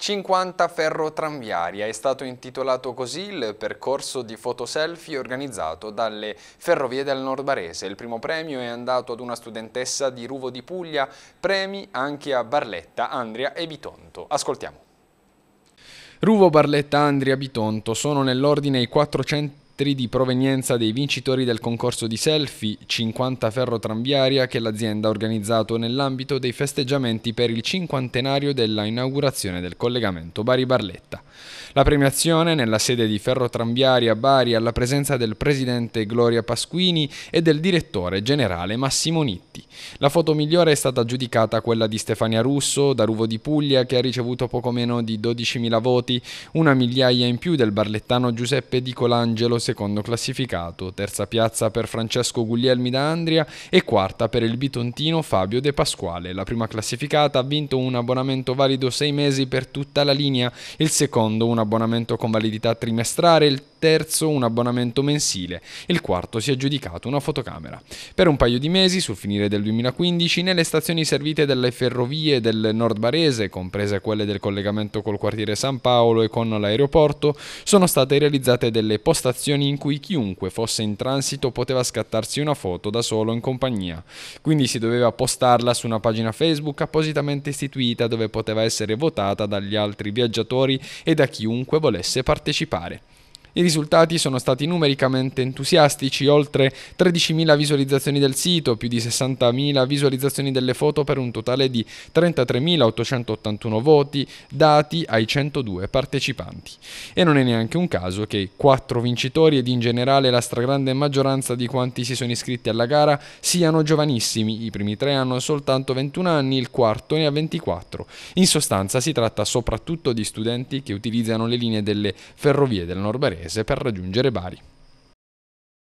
50 ferrotranviaria è stato intitolato così il percorso di fotoselfie organizzato dalle Ferrovie del Nord Barese. Il primo premio è andato ad una studentessa di Ruvo di Puglia, premi anche a Barletta, Andria e Bitonto. Ascoltiamo. Ruvo, Barletta, Andria, Bitonto sono nell'ordine i 400 ettari di provenienza dei vincitori del concorso di selfie, 50 ferro tranviaria che l'azienda ha organizzato nell'ambito dei festeggiamenti per il cinquantenario della inaugurazione del collegamento Bari-Barletta. La premiazione nella sede di Ferro Tranviaria Bari alla presenza del presidente Gloria Pasquini e del direttore generale Massimo Nitti. La foto migliore è stata giudicata quella di Stefania Russo, da Ruvo di Puglia, che ha ricevuto poco meno di 12.000 voti, una migliaia in più del barlettano Giuseppe Di Colangelo secondo classificato, terza piazza per Francesco Guglielmi d'Andria e quarta per il bitontino Fabio De Pasquale. La prima classificata ha vinto un abbonamento valido 6 mesi per tutta la linea, il secondo un abbonamento con validità trimestrale, il terzo un abbonamento mensile, il quarto si è aggiudicato una fotocamera. Per un paio di mesi, sul finire del 2015, nelle stazioni servite dalle ferrovie del Nord Barese, comprese quelle del collegamento col quartiere San Paolo e con l'aeroporto, sono state realizzate delle postazioni in cui chiunque fosse in transito poteva scattarsi una foto da solo in compagnia. Quindi si doveva postarla su una pagina Facebook appositamente istituita dove poteva essere votata dagli altri viaggiatori e da chiunque volesse partecipare. I risultati sono stati numericamente entusiastici, oltre 13.000 visualizzazioni del sito, più di 60.000 visualizzazioni delle foto per un totale di 33.881 voti dati ai 102 partecipanti. E non è neanche un caso che 4 vincitori ed in generale la stragrande maggioranza di quanti si sono iscritti alla gara siano giovanissimi, i primi tre hanno soltanto 21 anni, il quarto ne ha 24. In sostanza si tratta soprattutto di studenti che utilizzano le linee delle ferrovie del Nord Varese per raggiungere Bari.